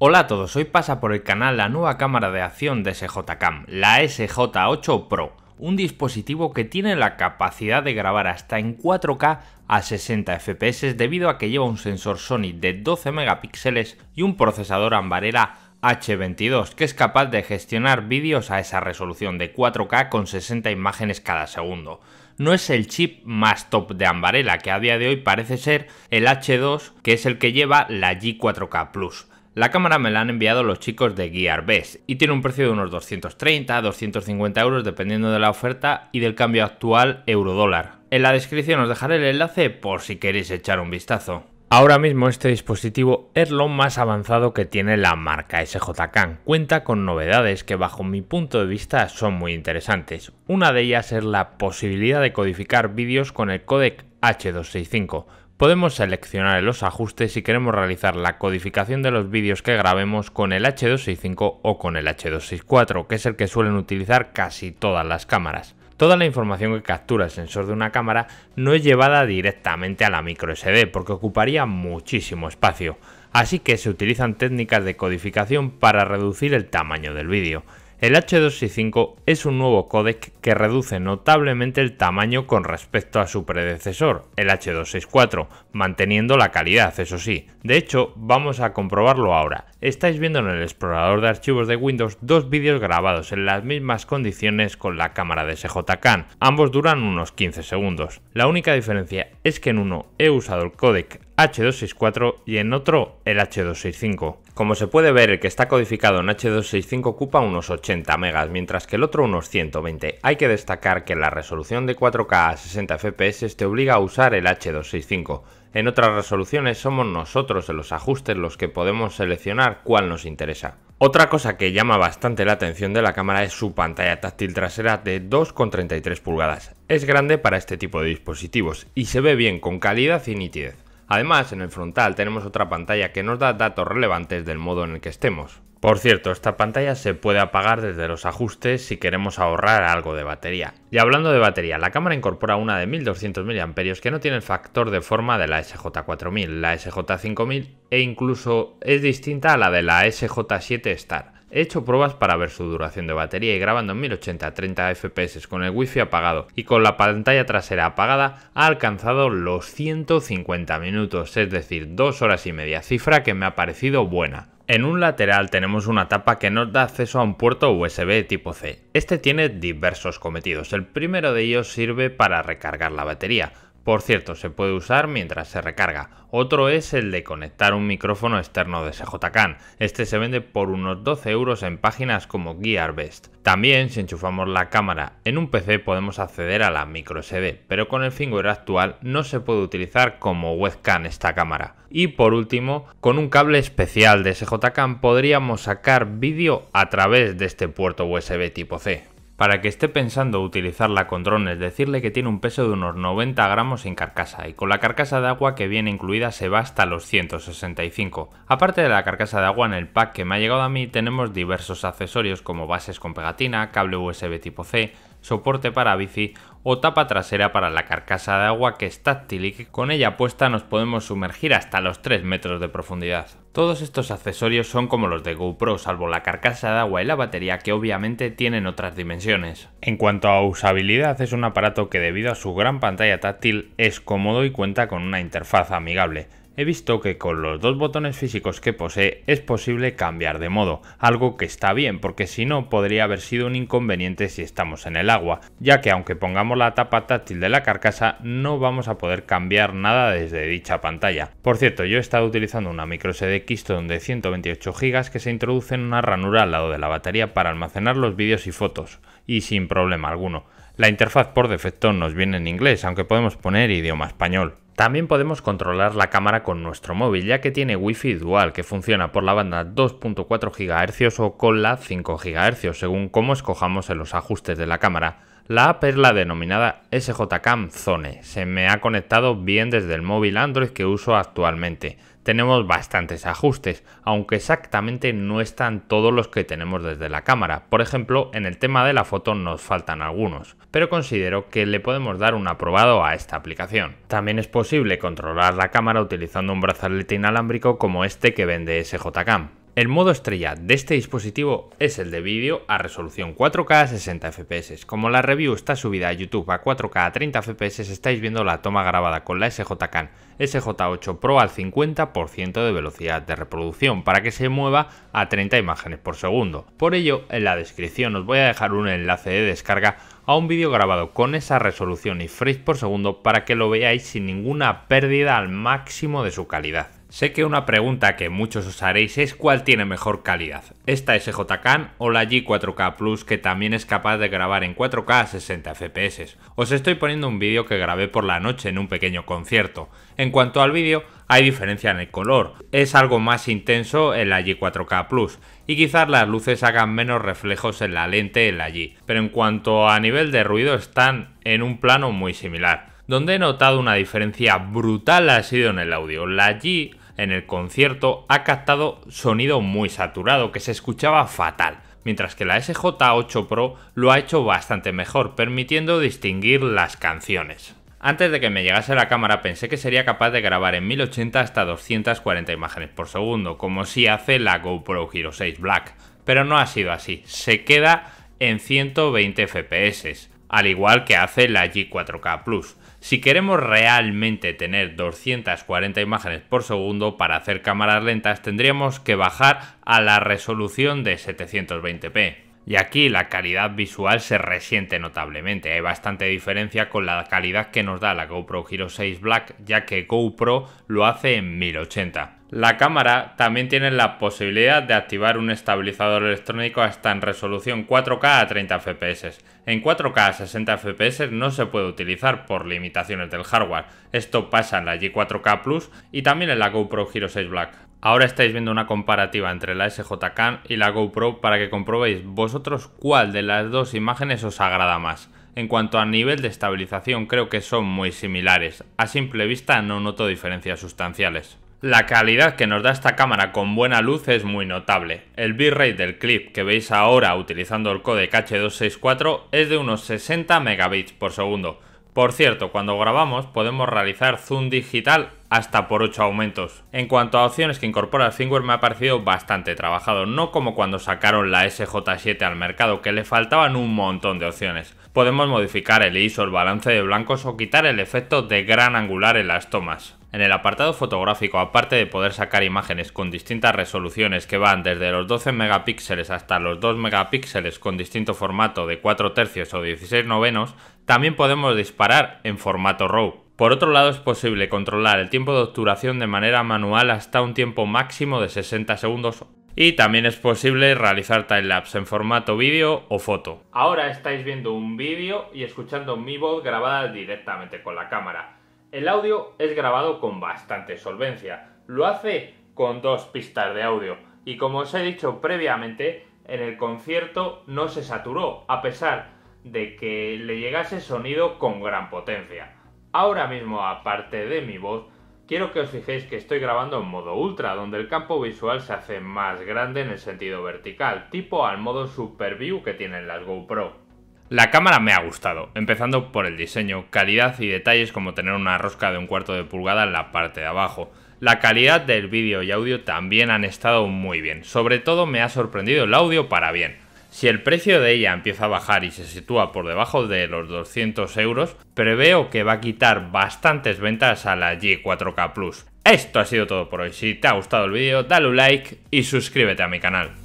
Hola a todos, hoy pasa por el canal la nueva cámara de acción de SJCam, la SJ8 Pro, un dispositivo que tiene la capacidad de grabar hasta en 4K a 60 fps debido a que lleva un sensor Sony de 12 megapíxeles y un procesador ambarela H22 que es capaz de gestionar vídeos a esa resolución de 4K con 60 imágenes cada segundo. No es el chip más top de ambarela que a día de hoy parece ser el H2 que es el que lleva la G4K Plus la cámara me la han enviado los chicos de Gearbest y tiene un precio de unos 230 250 euros dependiendo de la oferta y del cambio actual euro-dólar. En la descripción os dejaré el enlace por si queréis echar un vistazo. Ahora mismo este dispositivo es lo más avanzado que tiene la marca SJK. Cuenta con novedades que bajo mi punto de vista son muy interesantes. Una de ellas es la posibilidad de codificar vídeos con el codec H265, Podemos seleccionar los ajustes si queremos realizar la codificación de los vídeos que grabemos con el H265 o con el H264, que es el que suelen utilizar casi todas las cámaras. Toda la información que captura el sensor de una cámara no es llevada directamente a la microSD porque ocuparía muchísimo espacio, así que se utilizan técnicas de codificación para reducir el tamaño del vídeo. El H265 es un nuevo codec que reduce notablemente el tamaño con respecto a su predecesor, el H264, manteniendo la calidad, eso sí. De hecho, vamos a comprobarlo ahora. Estáis viendo en el explorador de archivos de Windows dos vídeos grabados en las mismas condiciones con la cámara de SJK. Ambos duran unos 15 segundos. La única diferencia es que en uno he usado el codec H264 y en otro el H265. Como se puede ver, el que está codificado en H265 ocupa unos 80 megas, mientras que el otro unos 120. Hay que destacar que la resolución de 4K a 60 FPS te obliga a usar el H265. En otras resoluciones somos nosotros en los ajustes los que podemos seleccionar cuál nos interesa. Otra cosa que llama bastante la atención de la cámara es su pantalla táctil trasera de 2,33 pulgadas. Es grande para este tipo de dispositivos y se ve bien con calidad y nitidez. Además, en el frontal tenemos otra pantalla que nos da datos relevantes del modo en el que estemos. Por cierto, esta pantalla se puede apagar desde los ajustes si queremos ahorrar algo de batería. Y hablando de batería, la cámara incorpora una de 1200 mAh que no tiene el factor de forma de la SJ4000, la SJ5000 e incluso es distinta a la de la SJ7 Star. He hecho pruebas para ver su duración de batería y grabando en 1080 a 30 fps con el wifi apagado y con la pantalla trasera apagada ha alcanzado los 150 minutos, es decir, 2 horas y media, cifra que me ha parecido buena. En un lateral tenemos una tapa que nos da acceso a un puerto USB tipo C. Este tiene diversos cometidos. El primero de ellos sirve para recargar la batería. Por cierto, se puede usar mientras se recarga. Otro es el de conectar un micrófono externo de SJK. Este se vende por unos 12 euros en páginas como GearBest. También, si enchufamos la cámara en un PC, podemos acceder a la micro pero con el firmware actual no se puede utilizar como webcam esta cámara. Y por último, con un cable especial de SJK podríamos sacar vídeo a través de este puerto USB tipo C. Para que esté pensando utilizarla con drones, decirle que tiene un peso de unos 90 gramos en carcasa y con la carcasa de agua que viene incluida se va hasta los 165. Aparte de la carcasa de agua en el pack que me ha llegado a mí tenemos diversos accesorios como bases con pegatina, cable USB tipo C, soporte para bici o tapa trasera para la carcasa de agua que es táctil y que con ella puesta nos podemos sumergir hasta los 3 metros de profundidad. Todos estos accesorios son como los de GoPro, salvo la carcasa de agua y la batería que obviamente tienen otras dimensiones. En cuanto a usabilidad, es un aparato que debido a su gran pantalla táctil es cómodo y cuenta con una interfaz amigable He visto que con los dos botones físicos que posee es posible cambiar de modo, algo que está bien porque si no podría haber sido un inconveniente si estamos en el agua, ya que aunque pongamos la tapa táctil de la carcasa no vamos a poder cambiar nada desde dicha pantalla. Por cierto, yo he estado utilizando una micro SD de 128 GB que se introduce en una ranura al lado de la batería para almacenar los vídeos y fotos, y sin problema alguno. La interfaz por defecto nos viene en inglés, aunque podemos poner idioma español. También podemos controlar la cámara con nuestro móvil, ya que tiene Wi-Fi dual, que funciona por la banda 2.4 GHz o con la 5 GHz, según cómo escojamos en los ajustes de la cámara. La app es la denominada SJCam Zone. Se me ha conectado bien desde el móvil Android que uso actualmente tenemos bastantes ajustes, aunque exactamente no están todos los que tenemos desde la cámara. Por ejemplo, en el tema de la foto nos faltan algunos, pero considero que le podemos dar un aprobado a esta aplicación. También es posible controlar la cámara utilizando un brazalete inalámbrico como este que vende SJCam. El modo estrella de este dispositivo es el de vídeo a resolución 4K a 60 fps. Como la review está subida a YouTube a 4K a 30 fps, estáis viendo la toma grabada con la sj SJ8 Pro al 50% de velocidad de reproducción para que se mueva a 30 imágenes por segundo. Por ello, en la descripción os voy a dejar un enlace de descarga a un vídeo grabado con esa resolución y frames por segundo para que lo veáis sin ninguna pérdida al máximo de su calidad. Sé que una pregunta que muchos os haréis es cuál tiene mejor calidad, esta es o la G4K Plus que también es capaz de grabar en 4K a 60 FPS. Os estoy poniendo un vídeo que grabé por la noche en un pequeño concierto. En cuanto al vídeo, hay diferencia en el color, es algo más intenso en la G4K Plus y quizás las luces hagan menos reflejos en la lente en la G, pero en cuanto a nivel de ruido están en un plano muy similar. Donde he notado una diferencia brutal ha sido en el audio. La G en el concierto ha captado sonido muy saturado que se escuchaba fatal, mientras que la SJ8 Pro lo ha hecho bastante mejor, permitiendo distinguir las canciones. Antes de que me llegase la cámara pensé que sería capaz de grabar en 1080 hasta 240 imágenes por segundo, como si hace la GoPro Hero 6 Black, pero no ha sido así, se queda en 120 fps al igual que hace la G4K Plus. Si queremos realmente tener 240 imágenes por segundo para hacer cámaras lentas tendríamos que bajar a la resolución de 720p. Y aquí la calidad visual se resiente notablemente, hay bastante diferencia con la calidad que nos da la GoPro Hero 6 Black, ya que GoPro lo hace en 1080. La cámara también tiene la posibilidad de activar un estabilizador electrónico hasta en resolución 4K a 30 fps. En 4K a 60 fps no se puede utilizar por limitaciones del hardware. Esto pasa en la G4K Plus y también en la GoPro Hero 6 Black. Ahora estáis viendo una comparativa entre la SJK y la GoPro para que comprobéis vosotros cuál de las dos imágenes os agrada más. En cuanto a nivel de estabilización creo que son muy similares, a simple vista no noto diferencias sustanciales. La calidad que nos da esta cámara con buena luz es muy notable. El bitrate del clip que veis ahora utilizando el codec H264 es de unos 60 megabits por segundo. Por cierto, cuando grabamos podemos realizar zoom digital hasta por 8 aumentos. En cuanto a opciones que incorpora el firmware me ha parecido bastante trabajado, no como cuando sacaron la SJ7 al mercado que le faltaban un montón de opciones. Podemos modificar el ISO, el balance de blancos o quitar el efecto de gran angular en las tomas. En el apartado fotográfico, aparte de poder sacar imágenes con distintas resoluciones que van desde los 12 megapíxeles hasta los 2 megapíxeles con distinto formato de 4 tercios o 16 novenos, también podemos disparar en formato RAW, por otro lado, es posible controlar el tiempo de obturación de manera manual hasta un tiempo máximo de 60 segundos y también es posible realizar timelapse en formato vídeo o foto. Ahora estáis viendo un vídeo y escuchando mi voz grabada directamente con la cámara. El audio es grabado con bastante solvencia. Lo hace con dos pistas de audio y como os he dicho previamente, en el concierto no se saturó a pesar de que le llegase sonido con gran potencia. Ahora mismo, aparte de mi voz, quiero que os fijéis que estoy grabando en modo ultra, donde el campo visual se hace más grande en el sentido vertical, tipo al modo Super View que tienen las GoPro. La cámara me ha gustado, empezando por el diseño, calidad y detalles como tener una rosca de un cuarto de pulgada en la parte de abajo. La calidad del vídeo y audio también han estado muy bien, sobre todo me ha sorprendido el audio para bien. Si el precio de ella empieza a bajar y se sitúa por debajo de los 200 euros, preveo que va a quitar bastantes ventas a la G4K Plus. Esto ha sido todo por hoy, si te ha gustado el vídeo dale un like y suscríbete a mi canal.